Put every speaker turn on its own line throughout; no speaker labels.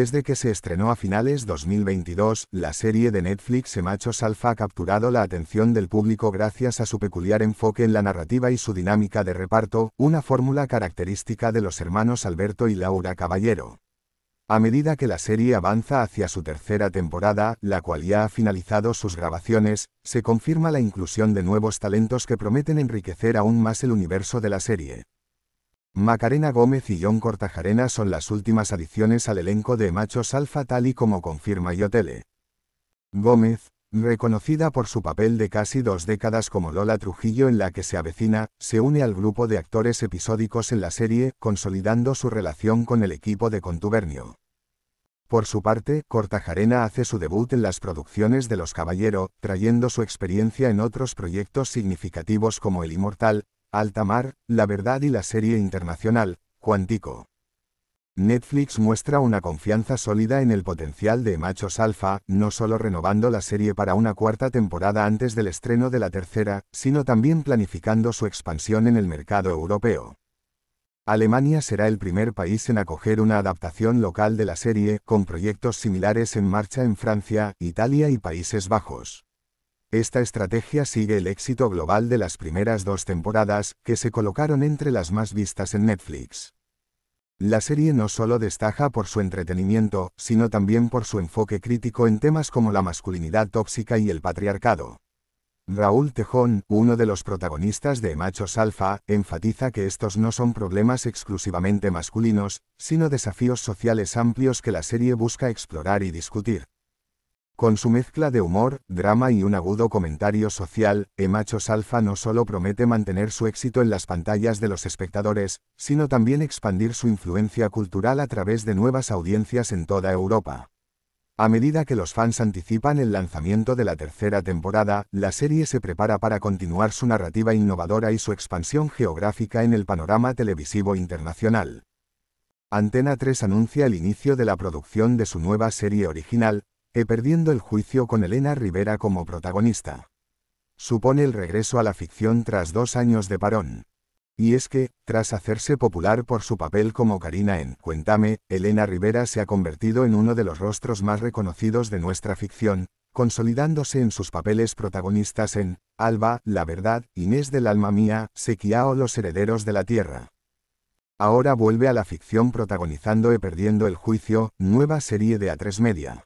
Desde que se estrenó a finales 2022, la serie de Netflix Machos Alfa ha capturado la atención del público gracias a su peculiar enfoque en la narrativa y su dinámica de reparto, una fórmula característica de los hermanos Alberto y Laura Caballero. A medida que la serie avanza hacia su tercera temporada, la cual ya ha finalizado sus grabaciones, se confirma la inclusión de nuevos talentos que prometen enriquecer aún más el universo de la serie. Macarena Gómez y John Cortajarena son las últimas adiciones al elenco de Machos Alfa tal y como confirma Yotele. Gómez, reconocida por su papel de casi dos décadas como Lola Trujillo en la que se avecina, se une al grupo de actores episódicos en la serie, consolidando su relación con el equipo de contubernio. Por su parte, Cortajarena hace su debut en las producciones de Los Caballero, trayendo su experiencia en otros proyectos significativos como El Inmortal, Altamar, La Verdad y la serie internacional, Cuántico. Netflix muestra una confianza sólida en el potencial de Machos Alfa, no solo renovando la serie para una cuarta temporada antes del estreno de la tercera, sino también planificando su expansión en el mercado europeo. Alemania será el primer país en acoger una adaptación local de la serie, con proyectos similares en marcha en Francia, Italia y Países Bajos. Esta estrategia sigue el éxito global de las primeras dos temporadas, que se colocaron entre las más vistas en Netflix. La serie no solo destaca por su entretenimiento, sino también por su enfoque crítico en temas como la masculinidad tóxica y el patriarcado. Raúl Tejón, uno de los protagonistas de Machos Alfa, enfatiza que estos no son problemas exclusivamente masculinos, sino desafíos sociales amplios que la serie busca explorar y discutir. Con su mezcla de humor, drama y un agudo comentario social, Emachos Alfa no solo promete mantener su éxito en las pantallas de los espectadores, sino también expandir su influencia cultural a través de nuevas audiencias en toda Europa. A medida que los fans anticipan el lanzamiento de la tercera temporada, la serie se prepara para continuar su narrativa innovadora y su expansión geográfica en el panorama televisivo internacional. Antena 3 anuncia el inicio de la producción de su nueva serie original, He Perdiendo el juicio con Elena Rivera como protagonista. Supone el regreso a la ficción tras dos años de parón. Y es que, tras hacerse popular por su papel como Karina en Cuéntame, Elena Rivera se ha convertido en uno de los rostros más reconocidos de nuestra ficción, consolidándose en sus papeles protagonistas en Alba, La Verdad, Inés del Alma Mía, Sequía o Los Herederos de la Tierra. Ahora vuelve a la ficción protagonizando e Perdiendo el Juicio, nueva serie de A3 Media.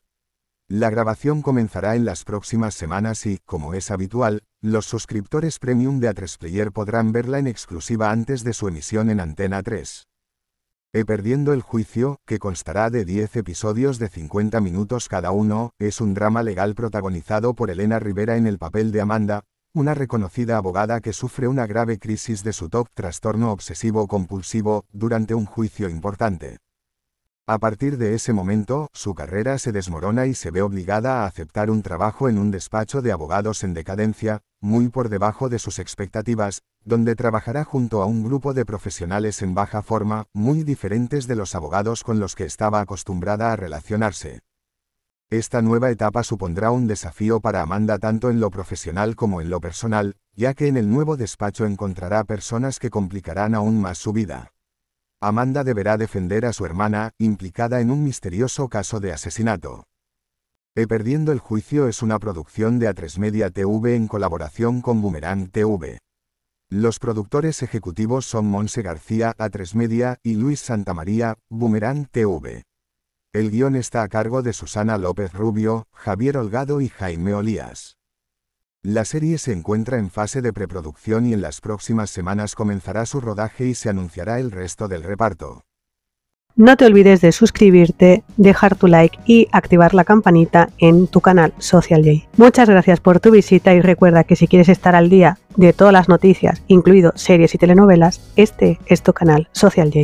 La grabación comenzará en las próximas semanas y, como es habitual, los suscriptores premium de Atresplayer 3 podrán verla en exclusiva antes de su emisión en Antena 3. E Perdiendo el Juicio, que constará de 10 episodios de 50 minutos cada uno, es un drama legal protagonizado por Elena Rivera en el papel de Amanda, una reconocida abogada que sufre una grave crisis de su top trastorno obsesivo compulsivo durante un juicio importante. A partir de ese momento, su carrera se desmorona y se ve obligada a aceptar un trabajo en un despacho de abogados en decadencia, muy por debajo de sus expectativas, donde trabajará junto a un grupo de profesionales en baja forma, muy diferentes de los abogados con los que estaba acostumbrada a relacionarse. Esta nueva etapa supondrá un desafío para Amanda tanto en lo profesional como en lo personal, ya que en el nuevo despacho encontrará personas que complicarán aún más su vida. Amanda deberá defender a su hermana, implicada en un misterioso caso de asesinato. E Perdiendo el Juicio es una producción de A3 Media TV en colaboración con Boomerang TV. Los productores ejecutivos son Monse García, A3 Media, y Luis Santamaría, Boomerang TV. El guión está a cargo de Susana López Rubio, Javier Holgado y Jaime Olías. La serie se encuentra en fase de preproducción y en las próximas semanas comenzará su rodaje y se anunciará el resto del reparto. No te olvides de suscribirte, dejar tu like y activar la campanita en tu canal Social J. Muchas gracias por tu visita y recuerda que si quieres estar al día de todas las noticias, incluido series y telenovelas, este es tu canal Social J.